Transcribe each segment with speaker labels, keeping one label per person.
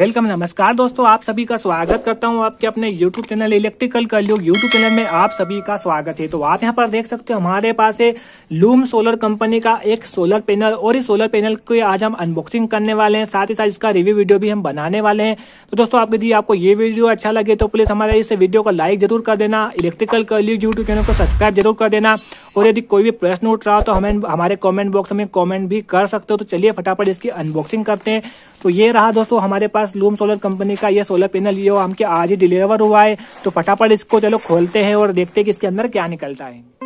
Speaker 1: welcome नमस्कार दोस्तों आप सभी का स्वागत करता हूं आपके अपने YouTube channel electrical Kalyug YouTube channel में आप सभी का स्वागत है तो आप यहां पर देख सकते हो हमारे पास है लूम सोलर कंपनी का एक सोलर पैनल और इस सोलर पैनल की आज हम अनबॉक्सिंग करने वाले हैं साथ ही साथ इसका रिव्यू वीडियो भी हम बनाने वाले हैं तो दोस्तों आप यदि आपको ये वीडियो अच्छा लगे तो प्लीज हमारे इस वीडियो को लाइक जरूर कर देना इलेक्ट्रिकल कलयुग यूट्यूब चैनल को सब्सक्राइब जरूर कर देना और यदि कोई भी प्रश्न उठ रहा हो तो हमें हमारे कॉमेंट बॉक्स में कॉमेंट भी कर सकते हो तो चलिए फटाफट इसकी अनबॉक्सिंग करते हैं तो ये रहा दोस्तों हमारे पास पास लूम सोलर कंपनी का ये सोलर पैनल ये हमके आज ही डिलीवर हुआ है तो फटाफट इसको चलो खोलते हैं और देखते हैं कि इसके अंदर क्या निकलता है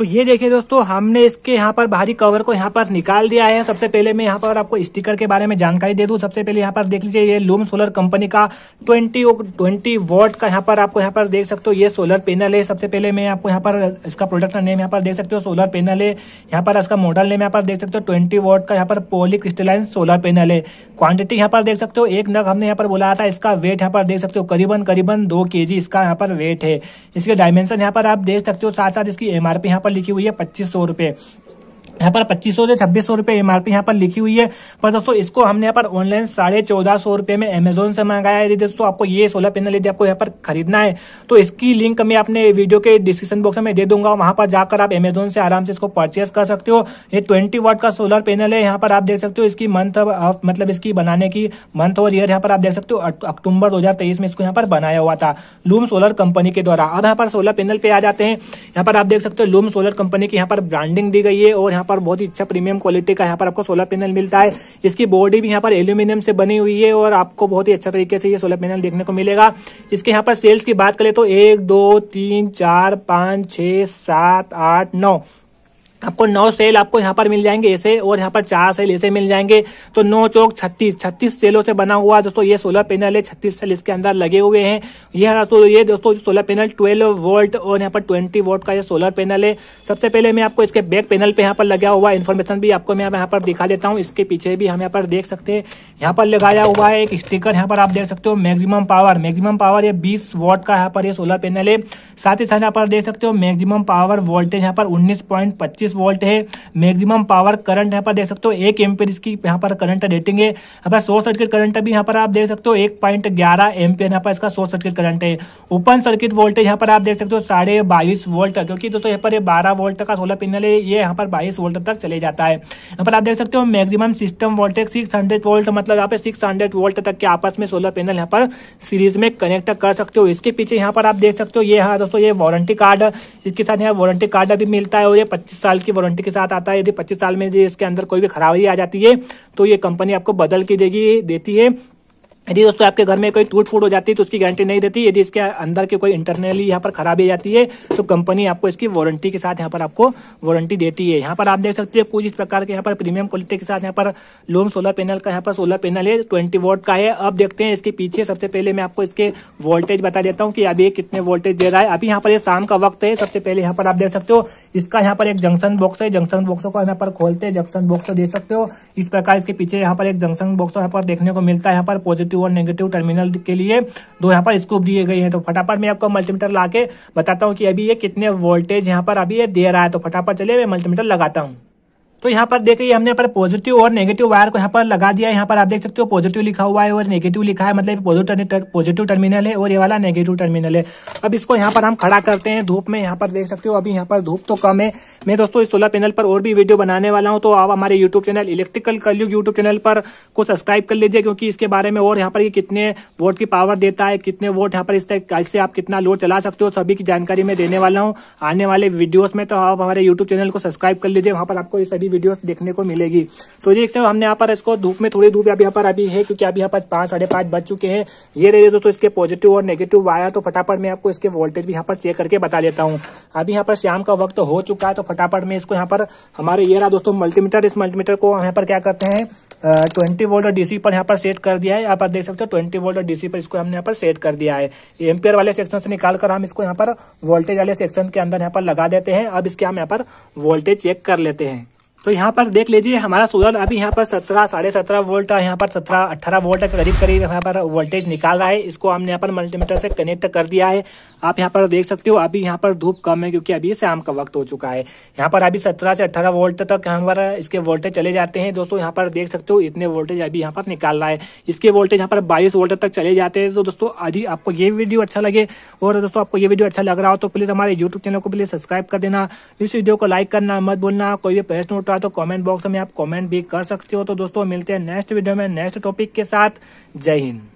Speaker 1: तो ये देखिए दोस्तों हमने इसके यहाँ पर बाहरी कवर को यहाँ पर निकाल दिया है सबसे पहले मैं यहाँ पर आपको स्टिकर के बारे में जानकारी दे दूँ सबसे पहले यहाँ पर देख लीजिए ये लूम सोलर कंपनी का ट्वेंटी ट्वेंटी वॉट का यहाँ पर आपको यहाँ पर देख सकते हो ये सोलर पैनल है सबसे पहले मैं आपको यहाँ पर इसका प्रोडक्ट का नेम यहाँ पर देख सकते हो सोलर पैनल है यहाँ पर इसका मॉडल नेम यहाँ पर देख सकते हो ट्वेंटी वॉट का यहाँ पर पोली क्रिस्टलाइन सोलर पैनल है क्वांटिटी यहाँ पर देख सकते हो एक नग हमने यहाँ पर बोला था इसका वेट यहाँ पर देख सकते हो करीबन करीबन दो के इसका यहाँ पर वेट है इसके डायमेंशन यहाँ पर आप देख सकते हो साथ साथ इसकी एमआरपी यहाँ पर पर लिखी हुई है पच्चीस सौ रुपये यहाँ पर पच्चीस सौ से छब्बीस सौ रूपये एमआरपी यहाँ पर लिखी हुई है पर दोस्तों इसको हमने यहाँ पर ऑनलाइन साढ़े चौदह सौ रूपये में अमेजोन से मंगाया है दोस्तों आपको ये सोलर पैनल यदि आपको यहाँ पर खरीदना है तो इसकी लिंक मैं अपने वीडियो के डिस्क्रिप्शन बॉक्स में दे दूंगा वहां पर जाकर आप अमेजोन से आराम से इसको परचेस कर सकते हो ये ट्वेंटी वाट का सोलर पैनल है यहाँ पर आप देख सकते हो इसकी मंथ मतलब इसकी बनाने की मंथ और ईयर यहाँ पर आप देख सकते हो अक्टूबर दो में इसको यहाँ पर बनाया हुआ था लूम सोलर कंपनी के द्वारा अब यहाँ पर सोलर पैनल पे आ जाते हैं यहाँ पर आप देख सकते हो लूम सोलर कंपनी की यहाँ पर ब्रांडिंग दी गई है और यहाँ पर बहुत ही अच्छा प्रीमियम क्वालिटी का यहाँ पर आपको सोलर पैनल मिलता है इसकी बॉडी भी यहाँ पर एल्यूमिनियम से बनी हुई है और आपको बहुत ही अच्छा तरीके से ये सोलर पैनल देखने को मिलेगा इसके यहाँ पर सेल्स की बात करें तो एक दो तीन चार पाँच छः सात आठ नौ आपको नौ सेल आपको यहाँ पर मिल जाएंगे ऐसे और यहाँ पर चार सेल ऐसे मिल जाएंगे तो नौ चौक छत्तीस छत्तीस सेलों से बना हुआ दोस्तों ये सोलर पैनल है छत्तीस सेल इसके अंदर लगे हुए हैं यह दोस्तों ये दोस्तों सोलर पैनल ट्वेल्व वोल्ट और यहाँ पर ट्वेंटी वोल्ट का ये सोलर पैनल है सबसे पहले मैं आपको इसके बैक पैनल पे यहाँ पर लगा हुआ इन्फॉर्मेशन भी आपको मैं यहाँ पर दिखा देता हूँ इसके पीछे भी हम यहाँ पर देख सकते हैं यहाँ पर लगाया हुआ है एक स्टिकर यहाँ पर आप देख सकते हो मैक्सिमम पावर मैक्सिमम पावर ये बीस वोट का यहाँ पर ये सोलर पैनल है साथ ही साथ यहाँ पर देख सकते हो मैक्सिमम पावर वोल्टेज यहाँ पर उन्नीस पॉइंट पच्चीस छत्तीस वोल्ट है मैक्सिमम पावर करंट यहाँ पर देख सकते हो एक एमपेयर इसकी यहाँ पर करंट रेटिंग है यहाँ पर शॉर्ट सर्किट करंट भी यहाँ पर आप देख सकते हो एक पॉइंट ग्यारह एमपेयर यहाँ पर इसका शॉर्ट सर्किट करंट है ओपन सर्किट वोल्टेज यहाँ पर आप देख सकते हो साढ़े बाईस वोल्ट क्योंकि दोस्तों यहाँ पर बारह वोल्ट का सोलर पैनल है ये यहाँ पर बाईस वोल्ट तक चले जाता है यहाँ पर आप देख सकते हो maximum system voltage six hundred volt मतलब यहाँ पे सिक्स हंड्रेड वोल्ट तक के आपस में सोलर पैनल यहाँ पर सीरीज में कनेक्ट कर सकते हो इसके पीछे यहाँ पर आप देख सकते हो ये दोस्तों ये वारंटी कार्ड इसके साथ यहाँ वारंटी कार्ड भी मिलता है और ये पच्चीस साल साल की वारंटी के साथ आता है यदि पच्चीस साल में इसके अंदर कोई भी खराबी आ जाती है तो ये कंपनी आपको बदल के देगी देती है यदि दोस्तों आपके घर में कोई टूट फूट हो जाती है तो उसकी गारंटी नहीं देती यदि इसके अंदर की कोई इंटरनली यहाँ पर खराबी जाती है तो कंपनी आपको इसकी वारंटी के साथ यहाँ पर आपको वारंटी देती है यहाँ पर आप देख सकते हो कुछ इस प्रकार के यहाँ पर प्रीमियम क्वालिटी के साथ यहाँ पर लोम सोलर पैनल का यहाँ पर सोलर पैनल है ट्वेंटी वोट का है अब देखते हैं इसके पीछे सबसे पहले मैं आपको इसके वोल्टेज बता देता हूँ कि अभी कितने वोल्टेज दे रहा है अभी यहाँ पर शाम का वक्त है सबसे पहले यहाँ पर आप देख सकते हो इसका यहाँ पर एक जंक्शन बॉक्स है जंक्शन बॉक्स को यहाँ पर खोलते हैं जंक्शन बॉक्स देख सकते हो इस प्रकार इसके पीछे यहाँ पर एक जंक्शन बॉक्स यहाँ पर देखने को मिलता है यहाँ पर पॉजिटिव पॉजिटिव और नेगेटिव टर्मिनल के लिए दो यहाँ पर स्कोप दिए गए हैं तो फटाफट मैं आपको मल्टीमीटर ला के बताता हूँ कि अभी ये कितने वोल्टेज यहाँ पर अभी ये दे रहा है तो फटाफट चलिए मैं मल्टीमीटर लगाता हूँ तो यहाँ पर देखिए हमने पर पॉजिटिव और नेगेटिव वायर को यहाँ पर लगा दिया है यहाँ पर आप देख सकते हो पॉजिटिव लिखा हुआ है और नेगेटिव लिखा है मतलब पॉजिटिव टर्मिनल है और ये वाला नेगेटिव टर्मिनल है अब इसको यहाँ पर हम खड़ा करते हैं धूप में यहाँ पर देख सकते हो अभी यहाँ पर धूप तो कम है मैं दोस्तों इस सोलर पैनल पर और भी वीडियो बनाने वाला हूँ तो आप हमारे YouTube channel electrical Kalyug YouTube channel पर को सब्सक्राइब कर लीजिए क्योंकि इसके बारे में और यहाँ पर कितने वोट की पावर देता है कितने वोट यहाँ पर इस इससे आप कितना लोड चला सकते हो सभी की जानकारी मैं देने वाला हूँ आने वाले वीडियोज में तो आप हमारे यूट्यूब चैनल को सब्सक्राइब कर लीजिए वहां पर आपको सभी वीडियो देखने को मिलेगी तो देख सकते हमने यहाँ पर इसको धूप में थोड़ी धूप अभी यहाँ पर अभी है क्योंकि अभी यहाँ पर पांच साढ़े पांच बज चुके हैं ये रहे दोस्तों इसके पॉजिटिव और नेगेटिव आया तो फटाफट मैं आपको इसके वोल्टेज भी यहाँ पर चेक करके बता देता हूँ अभी यहाँ पर शाम का वक्त हो चुका है तो फटाफट में इसको यहाँ पर हमारे ये रहा दोस्तों मल्टीमीटर इस मल्टीमीटर को यहाँ पर क्या करते हैं ट्वेंटी वोल्ट और डीसी पर यहाँ पर सेट कर दिया है यहाँ पर देख सकते हो ट्वेंटी वोल्ट और डीसी पर इसको हमने यहाँ पर सेट कर दिया है एम्पियर वाले सेक्शन से निकाल कर हम इसको यहाँ पर वोल्टेज वाले सेक्शन के अंदर यहाँ पर लगा देते हैं अब इसके हम यहाँ पर वोल्टेज चेक कर लेते हैं तो यहाँ पर देख लीजिए हमारा सोलर अभी यहाँ पर सत्रह साढ़े सत्रह वोल्ट यहाँ पर सत्रह अट्ठारह वोल्ट करीब करीब यहाँ पर वोल्टेज निकाल रहा है इसको हमने यहाँ पर मल्टीमीटर से कनेक्ट कर दिया है आप यहाँ पर देख सकते हो अभी यहाँ पर धूप कम है क्योंकि अभी शाम का वक्त हो चुका है यहाँ पर अभी सत्रह से अट्ठारह वोल्ट तक यहाँ पर इसके वोल्टेज चले जाते हैं दोस्तों यहाँ पर देख सकते हो इतने वोल्टेज अभी यहाँ पर निकाल रहा है इसके वोल्टेज यहाँ पर बाईस वोल्ट तक चले जाते हैं तो दोस्तों अभी आपको ये वीडियो अच्छा लगे और दोस्तों आपको ये वीडियो अच्छा लग रहा हो तो प्लीज़ हमारे यूट्यूब चैनल को प्लीज़ सब्सक्राइब कर देना इस वीडियो को लाइक करना मत बोलना कोई भी प्रश्न लगा तो कमेंट बॉक्स में आप कमेंट भी कर सकते हो तो दोस्तों मिलते हैं नेक्स्ट वीडियो में नेक्स्ट टॉपिक के साथ जय हिंद